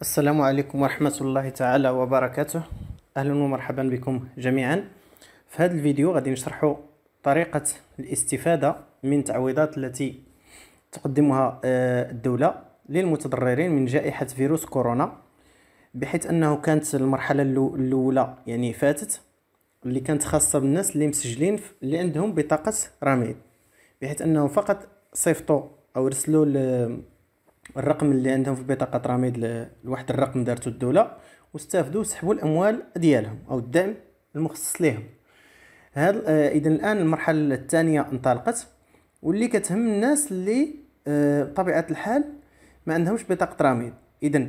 السلام عليكم ورحمة الله تعالى وبركاته أهلا ومرحبا بكم جميعا في هذا الفيديو غادي نشرح طريقة الاستفادة من التعويضات التي تقدمها آه، الدولة للمتضررين من جائحة فيروس كورونا بحيث أنه كانت المرحلة الأولى يعني فاتت اللي كانت خاصة بالناس اللي مسجلين اللي عندهم بطاقة رميد بحيث أنه فقط صيفطوا أو رسلوا الرقم اللي عندهم في بطاقه راميد لواحد الرقم دارته الدوله واستافدوا وسحبوا الاموال ديالهم او الدعم المخصص ليهم هذا آه، اذا الان المرحله الثانيه انطلقت واللي كتهم الناس اللي آه، بطبيعه الحال ما عندهمش بطاقه راميد اذا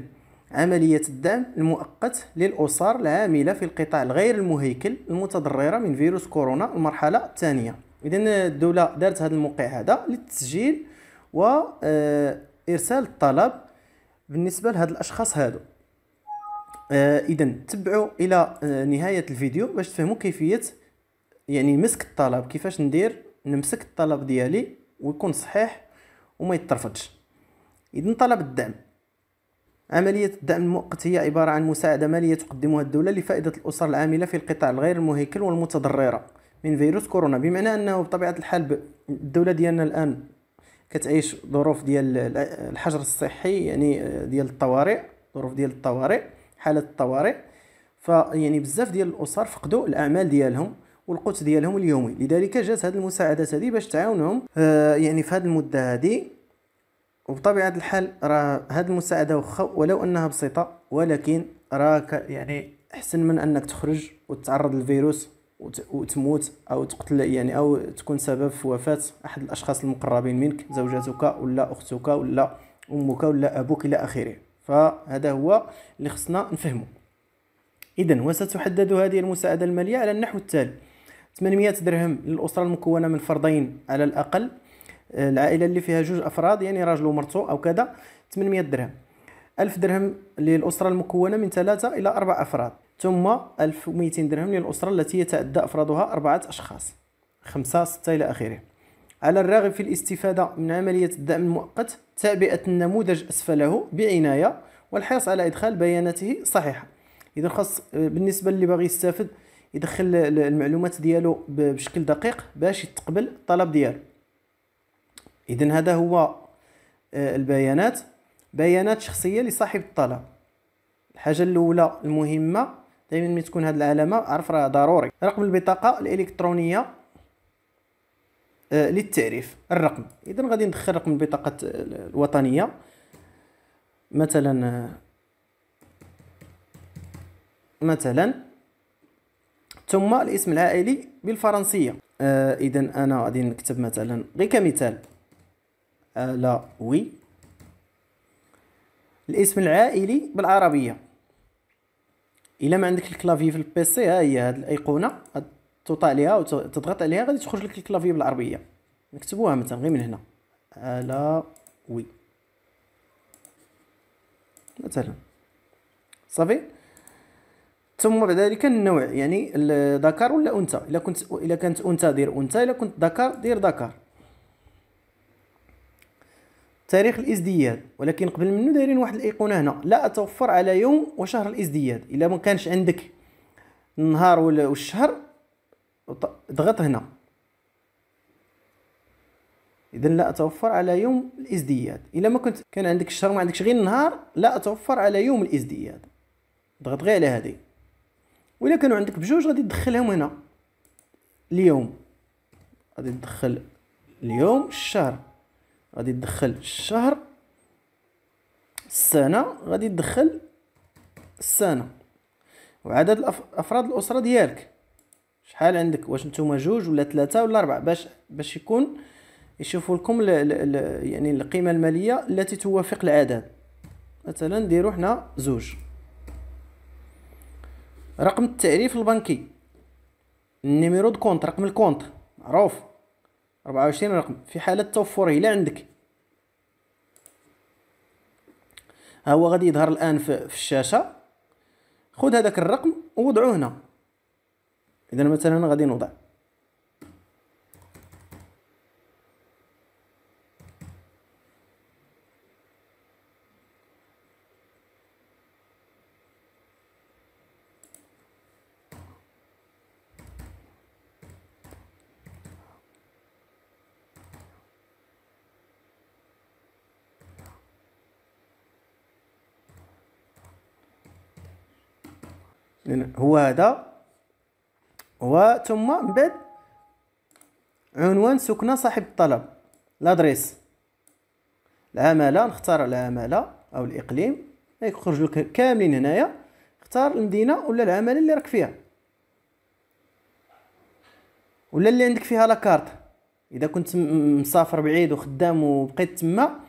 عملية الدعم المؤقت للأسر العاملة في القطاع الغير المهيكل المتضررة من فيروس كورونا المرحلة الثانية إذا الدولة دارت هذا الموقع هذا للتسجيل و آه، ارسال الطلب بالنسبه لهاد الاشخاص هادو آه اذا تبعوا الى آه نهايه الفيديو باش تفهموا كيفيه يعني مسك الطلب كيفاش ندير نمسك الطلب ديالي ويكون صحيح وما يترفضش اذا طلب الدعم عملية الدعم المؤقت هي عبارة عن مساعدة مالية تقدمها الدولة لفائدة الأسر العاملة في القطاع الغير المهيكل والمتضررة من فيروس كورونا بمعنى أنه بطبيعة الحال الدولة ديالنا الآن كتعيش ظروف ديال الحجر الصحي يعني آه، ديال الطوارئ ظروف ديال الطوارئ حالة الطوارئ فيعني بزاف ديال الاسر فقدوا الاعمال ديالهم والقوت ديالهم اليومي لذلك جات هذه المساعدات هذه باش تعاونهم آه يعني في هذه المده هذه وبطبيعه الحال راه هذه المساعده واخا ولو انها بسيطه ولكن راه يعني احسن من انك تخرج وتتعرض للفيروس وتموت او تقتل يعني او تكون سبب في وفاه احد الاشخاص المقربين منك زوجتك ولا اختك ولا امك ولا ابوك الى اخره فهذا هو اللي خصنا نفهمه اذا وستحدد هذه المساعده الماليه على النحو التالي 800 درهم للاسره المكونه من فردين على الاقل العائله اللي فيها جوج افراد يعني راجل ومرته او كذا 800 درهم 1000 درهم للاسره المكونه من ثلاثه الى اربع افراد ثم 1200 درهم للأسرة التي يتعدى أفرادها أربعة أشخاص خمسة ستة إلى آخره على الراغب في الاستفادة من عملية الدعم المؤقت تعبئة النموذج أسفله بعناية والحرص على إدخال بياناته صحيحة إذا خاص بالنسبة اللي باغي يستافد يدخل المعلومات ديالو بشكل دقيق باش يتقبل الطلب ديالو إذا هذا هو آه، البيانات بيانات شخصية لصاحب الطلب الحاجة الأولى المهمة دائما ملي تكون هذه العلامه عرف راه ضروري رقم البطاقه الالكترونيه آه، للتعريف الرقم اذا غادي ندخل رقم البطاقه الوطنيه مثلا آه، مثلا ثم الاسم العائلي بالفرنسيه آه اذا انا غادي نكتب مثلا غير كمثال آه، وي الاسم العائلي بالعربيه الا ما عندك الكلافي في البيسي ها هي هاد الايقونه توطى عليها وتضغط عليها غادي تخرج لك الكلافي بالعربيه نكتبوها مثلا غير من هنا على وي مثلا صافي ثم بعد ذلك النوع يعني ذكر ولا انثى الا كنت الا كانت انثى دير انثى الا كنت ذكر دير ذكر تاريخ الازدياد ولكن قبل منه دايرين واحد الايقونه هنا لا اتوفر على يوم وشهر الازدياد الا ما كانش عندك النهار والشهر ضغط هنا اذا لا اتوفر على يوم الازدياد الا ما كنت كان عندك الشهر ما عندكش غير النهار لا اتوفر على يوم الازدياد ضغط غير على هذه ولا كانوا عندك بجوج غادي تدخلهم هنا اليوم غادي تدخل اليوم الشهر غادي تدخل الشهر السنة غادي تدخل السنة وعدد أفراد الأسرة ديالك شحال عندك واش نتوما جوج ولا ثلاثة ولا أربعة باش باش يكون يشوفوا لكم ل ل ل يعني القيمة المالية التي توافق العدد مثلا نديرو حنا زوج رقم التعريف البنكي النيميرو دو كونت رقم الكونت معروف أربعة وعشرين رقم في حالة توفره الى عندك ها هو غادي يظهر الآن في الشاشة خذ هذاك الرقم ووضعه هنا إذا مثلا غادي نوضع هو هذا وثم من بعد عنوان سكنة صاحب الطلب لادريس العمالة نختار العمالة أو الإقليم يخرج لك كاملين هنايا اختار المدينة ولا العمالة اللي راك فيها ولا اللي عندك فيها لاكارت اذا كنت مسافر بعيد وخدام وبقيت تما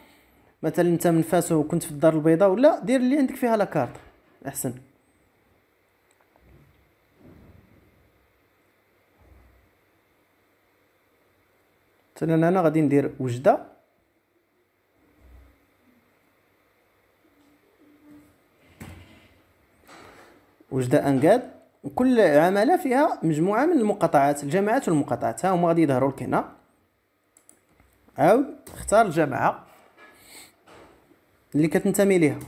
مثلا انت من فاس وكنت في الدار البيضاء ولا دير اللي عندك فيها لاكارت احسن مثلا انا غادي ندير وجده وجده انقاد وكل عمله فيها مجموعه من المقاطعات الجماعات والمقاطعات ها هما غادي يظهروا لك هنا عاود اختار الجماعه اللي كتنتمي ليها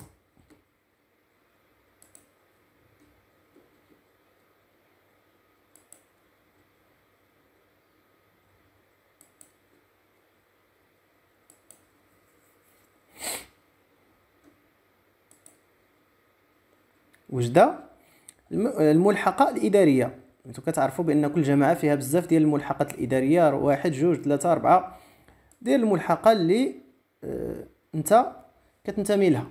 وجده الملحقه الاداريه انتم كتعرفوا بان كل جماعه فيها بزاف ديال الملحقات الاداريه واحد جوج ثلاثه اربعه ديال الملحقه اللي اه انت كتنتمي لها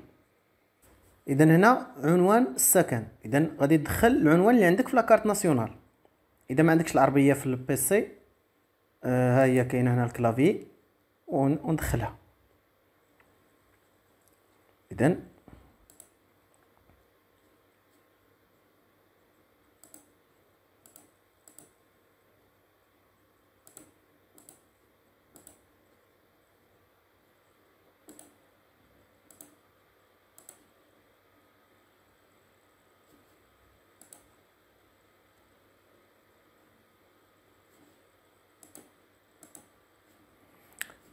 اذا هنا عنوان السكن اذا غادي تدخل العنوان اللي عندك في لاكارت ناسيونال اذا ما عندكش العربيه في البيسي آه، ها هي كاينه هنا الكلافي وندخلها اذا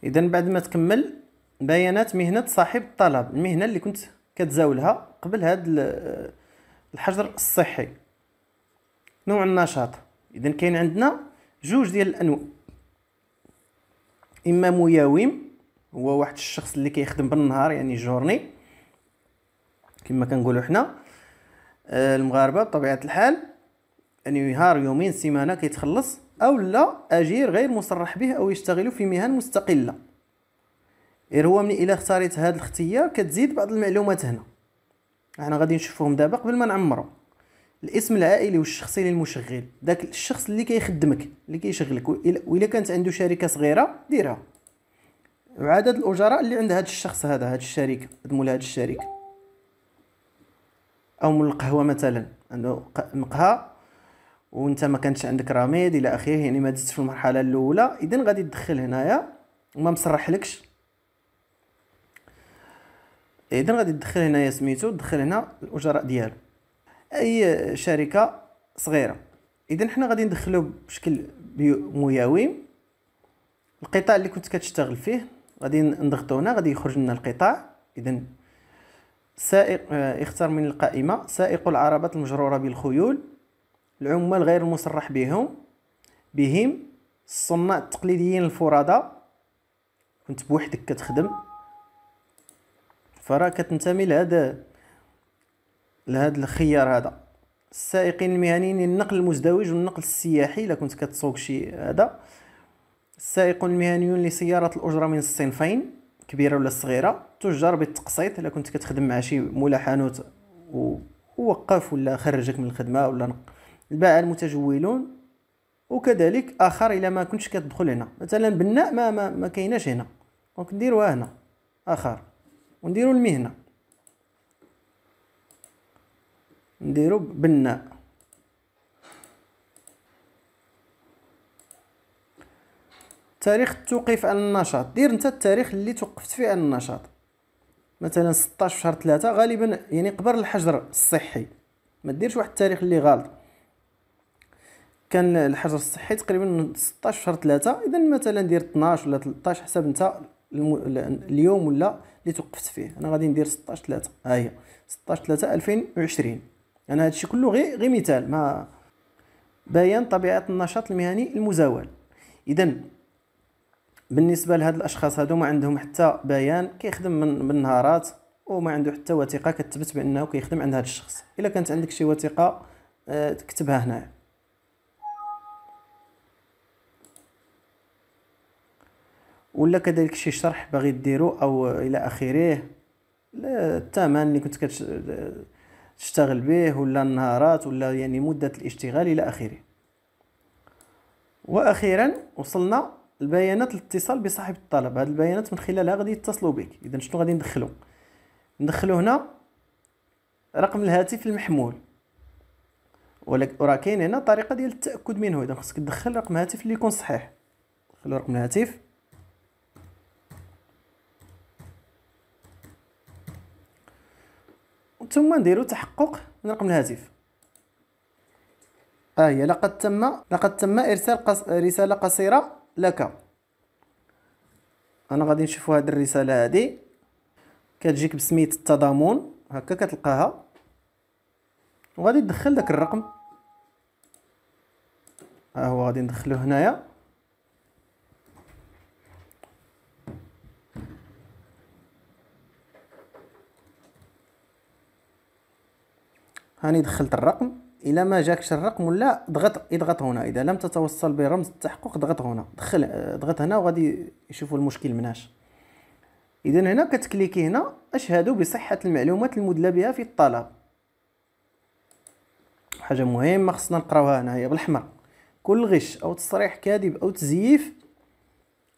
اذا بعد ما تكمل بيانات مهنه صاحب الطلب المهنه اللي كنت كتزاولها قبل هذا الحجر الصحي نوع النشاط اذا كاين عندنا جوج ديال الانواع اما مياوم هو واحد الشخص اللي كيخدم بالنهار يعني جورني كما كنقولوا حنا آه، المغاربه بطبيعه الحال يعني نهار يومين سيمانه كيتخلص أو لا أجير غير مصرح به أو يشتغل في مهن مستقلة غير هو من الى اختاريت هذا الاختيار كتزيد بعض المعلومات هنا احنا غادي نشوفهم دابا قبل ما نعمرو الاسم العائلي والشخصي للمشغل داك الشخص اللي كيخدمك اللي كيشغلك وإلا كانت عنده شركة صغيرة ديرها وعدد الأجراء اللي عند هذا الشخص هذا هاد الشركة مول هاد الشركة أو مول القهوة مثلا عنده مقهى وانت ما كانش عندك راميد الى اخره يعني ما دزت في المرحله الاولى اذا غادي تدخل هنايا وما مسرحلكش اذا غادي تدخل هنايا سميتو تدخل هنا الاجراء ديالو اي شركه صغيره اذا حنا غادي ندخلو بشكل مياوم القطاع اللي كنت كتشتغل فيه غادي نضغطو هنا غادي يخرج لنا القطاع اذا سائق اختار آه، من القائمه سائق العربات المجروره بالخيول العمال غير المصرح بهم بهم الصناع التقليديين الفرادى كنت بوحدك كتخدم فراه كتنتمي لهذا لهذا الخيار هذا السائقين المهنيين للنقل المزدوج والنقل السياحي الا كنت كتسوق شي هذا السائقون المهنيون لسيارة الأجرة من الصنفين كبيرة ولا صغيرة تجار بالتقسيط الا كنت كتخدم مع شي مولا حانوت ووقف ولا خرجك من الخدمة ولا الباع المتجولون وكذلك اخر الى ما كنتش كتدخل هنا مثلا بناء ما ما, ما كايناش هنا دونك نديروها هنا اخر ونديرو المهنه نديرو بناء تاريخ التوقيف النشاط دير انت التاريخ اللي توقفت فيه النشاط مثلا 16 شهر 3 غالبا يعني قبل الحجر الصحي ما ديرش واحد التاريخ اللي غلط كان الحجر الصحي تقريبا من 16 شهر 3 اذا مثلا دير 12 ولا 13 حسب انت اليوم ولا اللي توقفت فيه انا غادي ندير 16 3 ها هي 16 3 2020 انا هادشي كله غير غير مثال ما بيان طبيعه النشاط المهني المزاول اذا بالنسبه لهاد الاشخاص هادو ما عندهم حتى بيان كيخدم من النهارات وما عنده حتى وثيقه كتثبت بانه كيخدم عند هذا الشخص الا كانت عندك شي وثيقه آه، تكتبها هنايا ولا كذلك شي شرح باغي ديرو او الى اخره الثمن اللي كنت تشتغل به ولا النهارات ولا يعني مده الاشتغال الى اخره واخيرا وصلنا البيانات الاتصال بصاحب الطلب هذه البيانات من خلالها غادي يتصلوا بك اذا شنو غادي ندخلو ندخلو هنا رقم الهاتف المحمول ولكن راه كاين هنا طريقه ديال التاكد منه اذا خصك تدخل رقم الهاتف اللي يكون صحيح خلو رقم الهاتف ثم نديرو تحقق من رقم الهاتف ها آه هي لقد تم لقد تم ارسال قص... رساله قصيره لك انا غادي نشوفوا هذه الرساله هذه كتجيك بسميت التضامن هكا كتلقاها وغادي تدخل داك الرقم ها آه هو غادي ندخلو هنايا هاني دخلت الرقم الا ما جاكش الرقم ولا ضغط اضغط هنا اذا لم تتوصل برمز التحقق ضغط هنا دخل اضغط آه، هنا وغادي يشوفوا المشكل مناش اذا هنا كتكليكي هنا اشهد بصحه المعلومات المدلى بها في الطلب حاجه مهمه خصنا نقراوها هنايا بالاحمر كل غش او تصريح كاذب او تزييف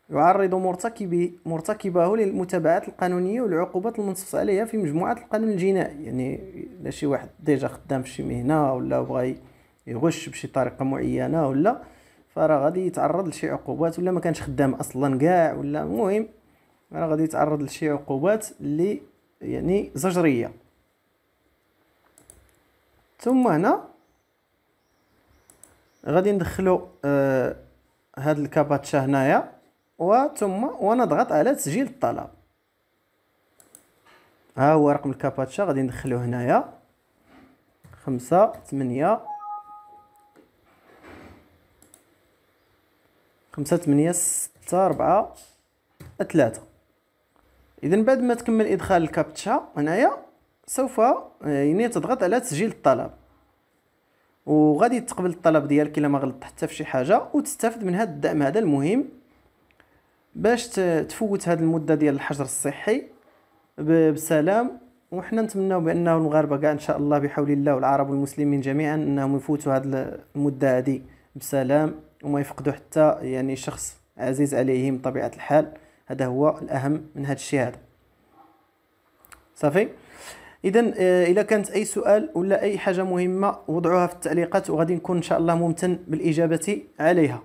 يعرض مرتكبي مرتكبه للمتابعات القانونيه والعقوبات المنصوص عليها في مجموعه القانون الجنائي يعني الا شي واحد ديجا خدام في شي مهنه ولا بغى يغش بشي طريقه معينه ولا فراه غادي يتعرض لشي عقوبات ولا ما كانش خدام اصلا كاع ولا المهم راه غادي يتعرض لشي عقوبات اللي يعني زجريه ثم هنا غادي ندخلو آه هاد الكاباتشا هنايا وثم ونضغط على تسجيل الطلب ها هو رقم الكاباتشا غادي ندخلوه هنايا خمسة ثمانية خمسة ثمانية ستة ربعة ثلاثة إذا بعد ما تكمل إدخال الكابتشا هنايا سوف آه، يعني تضغط على تسجيل الطلب وغادي تقبل الطلب ديالك الا ما غلطت حتى في شي حاجه وتستافد من هذا الدعم هذا المهم باش تفوت هذه المده ديال الحجر الصحي بسلام وحنا نتمناو بانه المغاربه كاع ان شاء الله بحول الله والعرب والمسلمين جميعا انهم يفوتوا هذه المده هذه بسلام وما يفقدوا حتى يعني شخص عزيز عليهم بطبيعه الحال هذا هو الاهم من هذا الشيء هذا صافي اذا آه، الا كانت اي سؤال ولا اي حاجه مهمه وضعوها في التعليقات وغادي نكون ان شاء الله ممتن بالاجابه عليها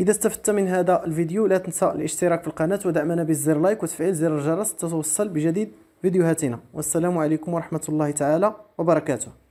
اذا استفدت من هذا الفيديو لا تنسى الاشتراك في القناه ودعمنا بزر لايك وتفعيل زر الجرس لتتوصل بجديد فيديوهاتنا والسلام عليكم ورحمه الله تعالى وبركاته